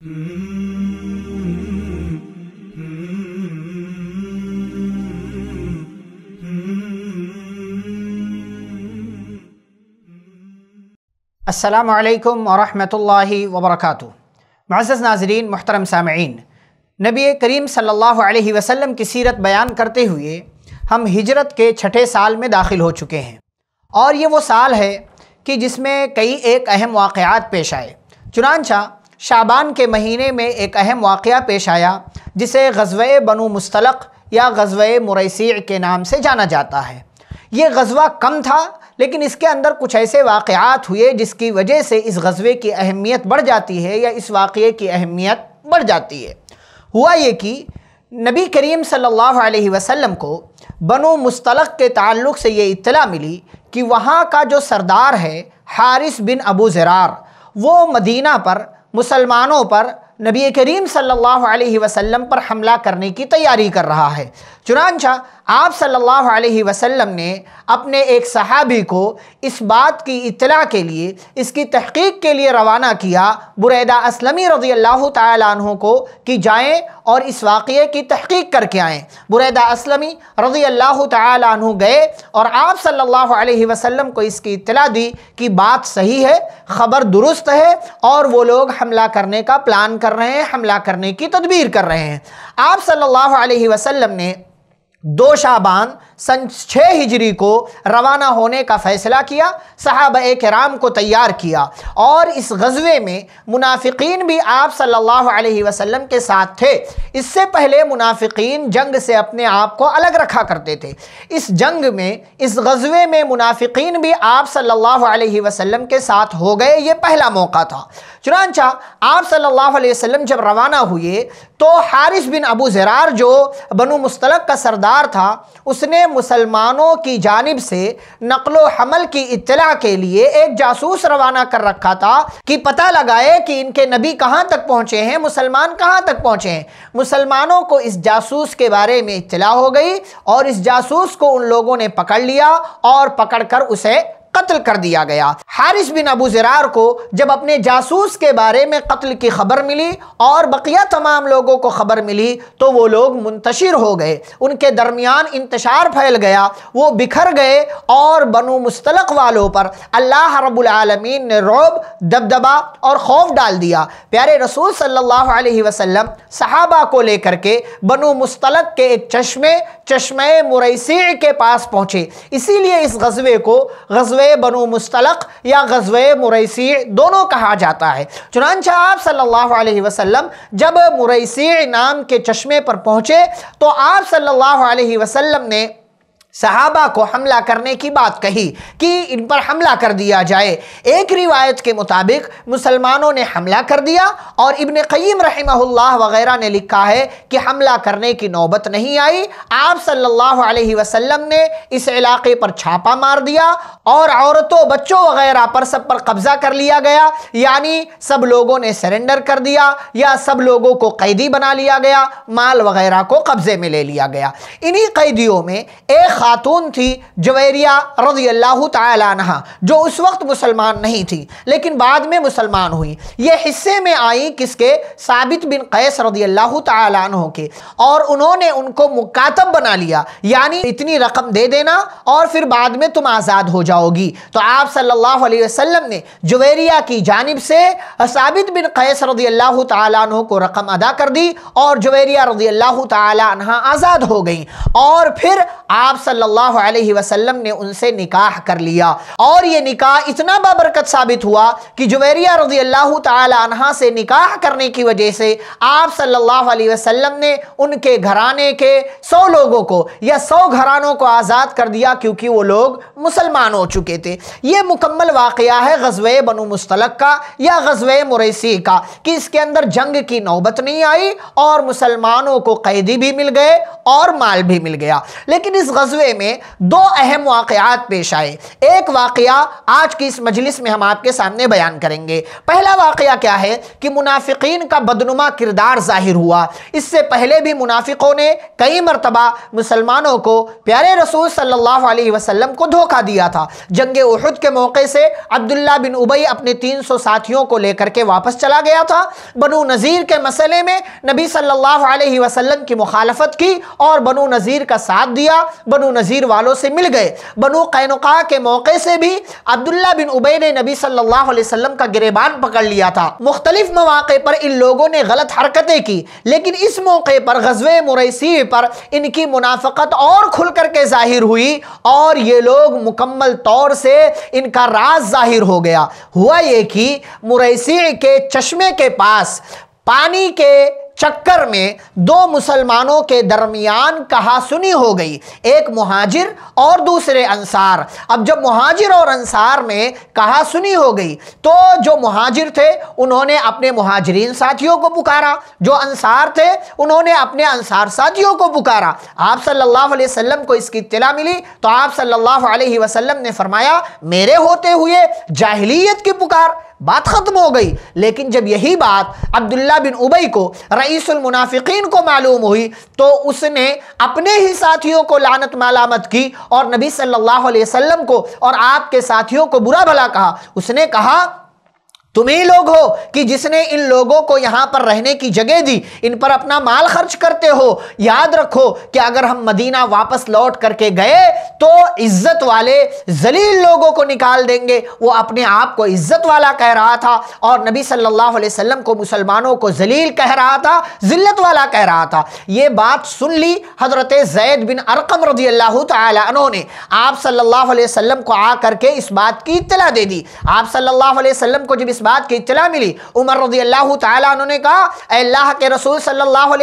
अल्लाम वरहि वबरक मज़ नाजरीन मोहतरम सामीन नबी करीम सल्लल्लाहु अलैहि वसल्लम की सीरत बयान करते हुए हम हिजरत के छठे साल में दाखिल हो चुके हैं और ये वो साल है कि जिसमें कई एक अहम वाक़ात पेश आए चुनानचा शाबान के महीने में एक अहम वाक़ पेश आया जिसे गजव बनु मुस्तलक या गजव मुरैसी के नाम से जाना जाता है ये गजवा कम था लेकिन इसके अंदर कुछ ऐसे वाक़ात हुए जिसकी वजह से इस गजवे की अहमियत बढ़ जाती है या इस वाक़े की अहमियत बढ़ जाती है हुआ ये कि नबी करीम सल्लल्लाहु अलैहि वसल्लम को बनो मुस्तलक के ताल्लुक़ से ये इत्तला मिली कि वहाँ का जो सरदार है हारिस बिन अबू ज़रार वो मदीना पर मुसलमानों पर नबी करीम सल्लल्लाहु अलैहि वसल्लम पर हमला करने की तैयारी कर रहा है चुनानचा आप सल्लल्लाहु अलैहि वसल्लम ने अपने एक सहाबी को इस बात की इतला के लिए इसकी तहकीक के लिए रवाना किया बुरैदा असलमी रज़ी अल्लाह तु को कि जाएँ और इस वाक़े की तहकीक करके आएँ बुरैदा असलमी रज़ी अल्लाह तु गए और आप सल्लल्लाहु अलैहि वसल्लम को इसकी इतला दी कि बात सही है ख़बर दुरुस्त है और वो लोग हमला करने का प्लान कर रहे हैं हमला करने की तदबीर कर रहे हैं आप सल्ला वसलम ने दो शाबान सन छः हिजरी को रवाना होने का फ़ैसला किया साहब राम को तैयार किया और इस गजवे में मुनाफिकीन भी आप सल्लल्लाहु अलैहि वसल्लम के साथ थे इससे पहले मुनाफिकीन जंग से अपने आप को अलग रखा करते थे इस जंग में इस गजवे में मुनाफिकीन भी आप सल्लल्लाहु अलैहि वसल्लम के साथ हो गए ये पहला मौका था चुनानचा आप सल्लल्लाहु अलैहि वसल्लम जब रवाना हुए तो हारिस बिन अबू ज़रार जो बनु मुस्तलक का सरदार था उसने मुसलमानों की जानब से नकलो हमल की इतला के लिए एक जासूस रवाना कर रखा था कि पता लगाए कि इनके नबी कहाँ तक पहुँचे हैं मुसलमान कहाँ तक पहुँचे हैं मुसलमानों को इस जासूस के बारे में इतला हो गई और इस जासूस को उन लोगों ने पकड़ लिया और पकड़ कर उसे कत्ल कर दिया गया हारिस बिन अबू जरार को जब अपने जासूस के बारे में कत्ल की खबर मिली और बकिया तमाम लोगों को खबर मिली तो वो लोग मुंतशिर हो गए उनके दरमियान इंतशार फैल गया वो बिखर गए और बनु मुस्तलक वालों पर अल्लाह रबालमीन ने रौब दबदबा और खौफ डाल दिया प्यारे रसूल सल्लल्लाहु अलैहि वसल्लम सहाबा को लेकर के बनु मुस्तलक के एक चश्मे चश्मे मुरैसी के पास पहुंचे इसीलिए इस गजबे को गजबे बनु मुस्तलक या गजव मुरैसी दोनों कहा जाता है चुनानचा आप सल्लल्लाहु अलैहि वसल्लम जब मुरैसी नाम के चश्मे पर पहुँचे तो आप सल्लल्लाहु अलैहि वसल्लम ने सहाबा को हमला करने की बात कही कि इन पर हमला कर दिया जाए एक रिवायत के मुताबिक मुसलमानों ने हमला कर दिया और इबन क़य्यम रहमहुल्लाह वगैरह ने लिखा है कि हमला करने की नौबत नहीं आई आप सल्लल्लाहु अलैहि वसल्लम ने इस इलाके पर छापा मार दिया और औरतों बच्चों वगैरह पर सब पर कब्ज़ा कर लिया गया यानी सब लोगों ने सरेंडर कर दिया या सब लोगों को कैदी बना लिया गया माल वगैरह को कब्ज़े में ले लिया गया इन्हीं कैदियों में एक खातून थी जवेरिया रजी अल्लाह तहा जो उस वक्त मुसलमान नहीं थी लेकिन बाद में मुसलमान हुई ये हिस्से में आई किसके साबित बिन कैस रजी अल्लाह तह के और उन्होंने उनको मुकातब बना लिया यानी इतनी रकम दे देना और फिर बाद में तुम आज़ाद हो जाओगी तो आप सल्लल्लाहु अलैहि वसल्लम ने जवेरिया की जानब से साबित बिन कैस रजी अल्लाह तह को रकम अदा कर दी और जवेरिया रजी अल्लाह तह आज़ाद हो गई और फिर आप सल्लल्लाहु अलैहि वसल्लम ने उनसे निकाह कर लिया और ये निकाह इतना बाबरकत साबित हुआ कि जुवेरिया रजी अल्लाह तहा से निकाह करने की वजह से आप सल्लल्लाहु अलैहि वसल्लम ने उनके घराने के सौ लोगों को या सौ घरानों को आज़ाद कर दिया क्योंकि वो लोग मुसलमान हो चुके थे ये मुकम्मल वाक़ है गजव बनु मुस्तलक का या गजव मुरैसी का कि इसके अंदर जंग की नौबत नहीं आई और मुसलमानों को कैदी भी मिल गए और माल भी मिल गया लेकिन इस गजब गजवे में दो अहम वाकयात पेश आए एक वाकया आज की इस मजलिस में हम आपके सामने बयान करेंगे पहला वाकया क्या है कि मुनाफिकीन का बदनुमा किरदार जाहिर हुआ इससे पहले भी मुनाफिकों ने कई मरतबा मुसलमानों को प्यारे रसूल सल्लल्लाहु अलैहि वसल्लम को धोखा दिया था जंग उहद के मौके से अब्दुल्ला बिन उबई अपने तीन सौ साथियों को लेकर के वापस चला गया था बनु नज़ीर के मसले में नबी सल्लल्लाहु अलैहि वसल्लम की मुखालफत की और बनु नज़ीर का साथ दिया बनु बनु नज़ीर वालों से मिल गए बनु कैनका के मौके से भी अब्दुल्ला बिन उबे ने नबी सल्लल्लाहु अलैहि वसल्लम का गिरेबान पकड़ लिया था मुख्तलिफ मौके पर इन लोगों ने गलत हरकतें की लेकिन इस मौके पर गजवे मुरैसी पर इनकी मुनाफकत और खुल करके जाहिर हुई और ये लोग मुकम्मल तौर से इनका राज जाहिर हो गया हुआ ये कि मुरैसी के चश्मे के पास पानी के चक्कर में दो मुसलमानों के दरमियान कहा सुनी हो गई एक मुहाजिर और दूसरे अंसार अब जब मुहाजिर और अंसार में कहा सुनी हो गई तो जो मुहाजिर थे उन्होंने अपने मुहाजरीन साथियों को पुकारा जो अंसार थे उन्होंने अपने अंसार साथियों को पुकारा आप सल्लल्लाहु अलैहि वसल्लम को इसकी इतला मिली तो आप सल्लल्लाहु अलैहि वसल्लम ने फरमाया मेरे होते हुए जाहलीत की पुकार बात ख़त्म हो गई लेकिन जब यही बात अब्दुल्ला बिन उबई को मुनाफिकीन को मालूम हुई तो उसने अपने ही साथियों को लानत मालामत की और नबी सल्लल्लाहु अलैहि वसल्लम को और आपके साथियों को बुरा भला कहा उसने कहा तुम ही लोग हो कि जिसने इन लोगों को यहां पर रहने की जगह दी इन पर अपना माल खर्च करते हो याद रखो कि अगर हम मदीना वापस लौट करके गए तो इज्जत वाले जलील लोगों को निकाल देंगे वो अपने आप को इज्जत वाला कह रहा था और नबी सल्लल्लाहु अलैहि वसल्लम को मुसलमानों को जलील कह रहा था जिल्लत वाला कह रहा था ये बात सुन ली हजरत जैद बिन अरकम रजी अल्लाह तु ने आप सल्लल्लाहु अलैहि वसल्लम को आ करके इस बात की इतला दे दी आप सल्लल्लाहु अलैहि वसल्लम को जब इस बात की इतला मिली उमर रजी अल्लाह तला कहा अल्लाह के रसूल सल्लल्लाहु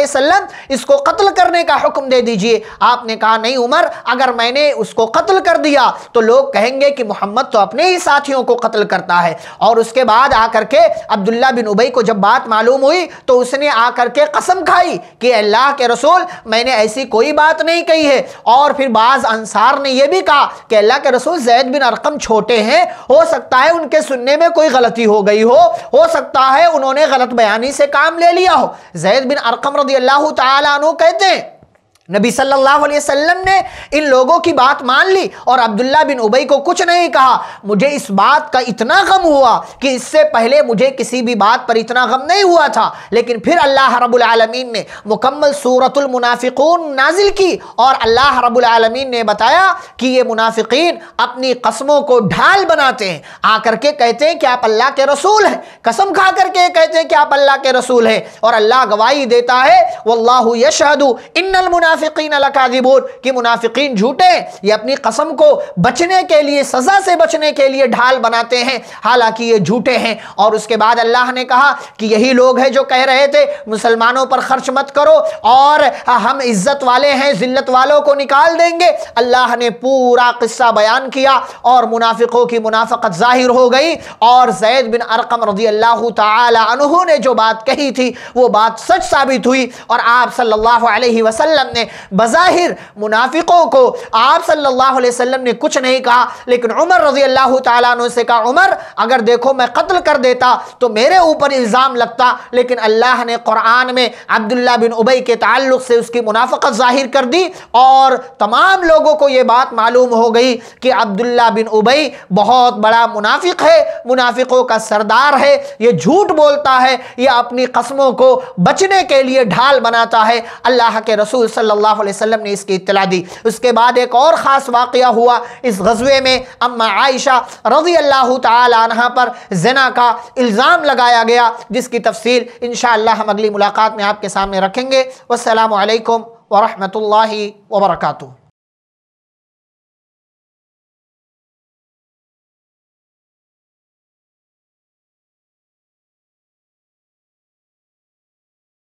इसको कत्ल करने का हुक्म दे दीजिए आपने कहा नहीं उमर अगर मैंने उसको कत्ल कर दिया तो लोग कहेंगे कि मोहम्मद तो अपने ही साथियों को कत्ल करता है और उसके बाद आकर के अब्दुल्ला बिन उबई को जब बात मालूम हुई तो उसने आकर के कसम खाई कि अल्लाह के रसूल मैंने ऐसी कोई बात नहीं कही है और फिर बाज़ अंसार ने यह भी कहा कि अल्लाह के रसूल जैद बिन अरकम छोटे हैं हो सकता है उनके सुनने में कोई गलती हो गई रही हो हो सकता है उन्होंने गलत बयानी से काम ले लिया हो जैद बिन अरकम रदी अल्लाह तहते कहते हैं नबी सल्लल्लाहु अलैहि वसल्लम ने इन लोगों की बात मान ली और अब्दुल्ला बिन उबई को कुछ नहीं कहा मुझे इस बात का इतना गम हुआ कि इससे पहले मुझे किसी भी बात पर इतना गम नहीं हुआ था लेकिन फिर अल्लाह रब्बुल आलमीन ने मुकम्मल सूरतुल मुनाफिकून नाजिल की और अल्लाह रब्बुल आलमीन ने बताया कि ये मुनाफिकीन अपनी कस्मों को ढाल बनाते हैं आकर के कहते हैं कि आप अल्लाह के रसूल हैं कसम खा करके कहते हैं कि आप अल्लाह के रसूल हैं और अल्लाह गवाही देता है वल्लाहु यशहदु इन्नल मुनाफिक मुनाफिकीन अलकाजिबून कि मुनाफिकीन झूठे ये अपनी कसम को बचने के लिए सज़ा से बचने के लिए ढाल बनाते हैं हालांकि ये झूठे हैं और उसके बाद अल्लाह ने कहा कि यही लोग हैं जो कह रहे थे मुसलमानों पर खर्च मत करो और हम इज्जत वाले हैं जिल्लत वालों को निकाल देंगे अल्लाह ने पूरा किस्सा बयान किया और मुनाफिकों की मुनाफत जाहिर हो गई और जैद बिन अरकम रजी अल्लाह तहों ने जो बात कही थी वो बात सच साबित हुई और आप सल्लल्लाहु अलैहि वसल्लम ने हैं बज़ाहिर मुनाफिकों को आप सल्लल्लाहु अलैहि वसल्लम ने कुछ नहीं कहा लेकिन उमर रजी अल्लाह तु से कहा उमर अगर देखो मैं कत्ल कर देता तो मेरे ऊपर इल्ज़ाम लगता लेकिन अल्लाह ने क़ुरान में अब्दुल्ला बिन उबई के ताल्लुक से उसकी मुनाफ़त ज़ाहिर कर दी और तमाम लोगों को ये बात मालूम हो गई कि अब्दुल्ला बिन उबई बहुत बड़ा मुनाफिक है मुनाफिकों का सरदार है ये झूठ बोलता है ये अपनी कस्मों को बचने के लिए ढाल बनाता है अल्लाह के रसूल सल्ला सल्लल्लाहु अलैहि वसल्लम ने इसकी इतला दी उसके बाद एक और ख़ास वाक़ हुआ इस गजबे में अम्मा आयशा रजी अल्लाह तहा पर जना का इल्ज़ाम लगाया गया जिसकी तफसील इन हम अगली मुलाकात में आपके सामने रखेंगे वालकम वरहमल वर्का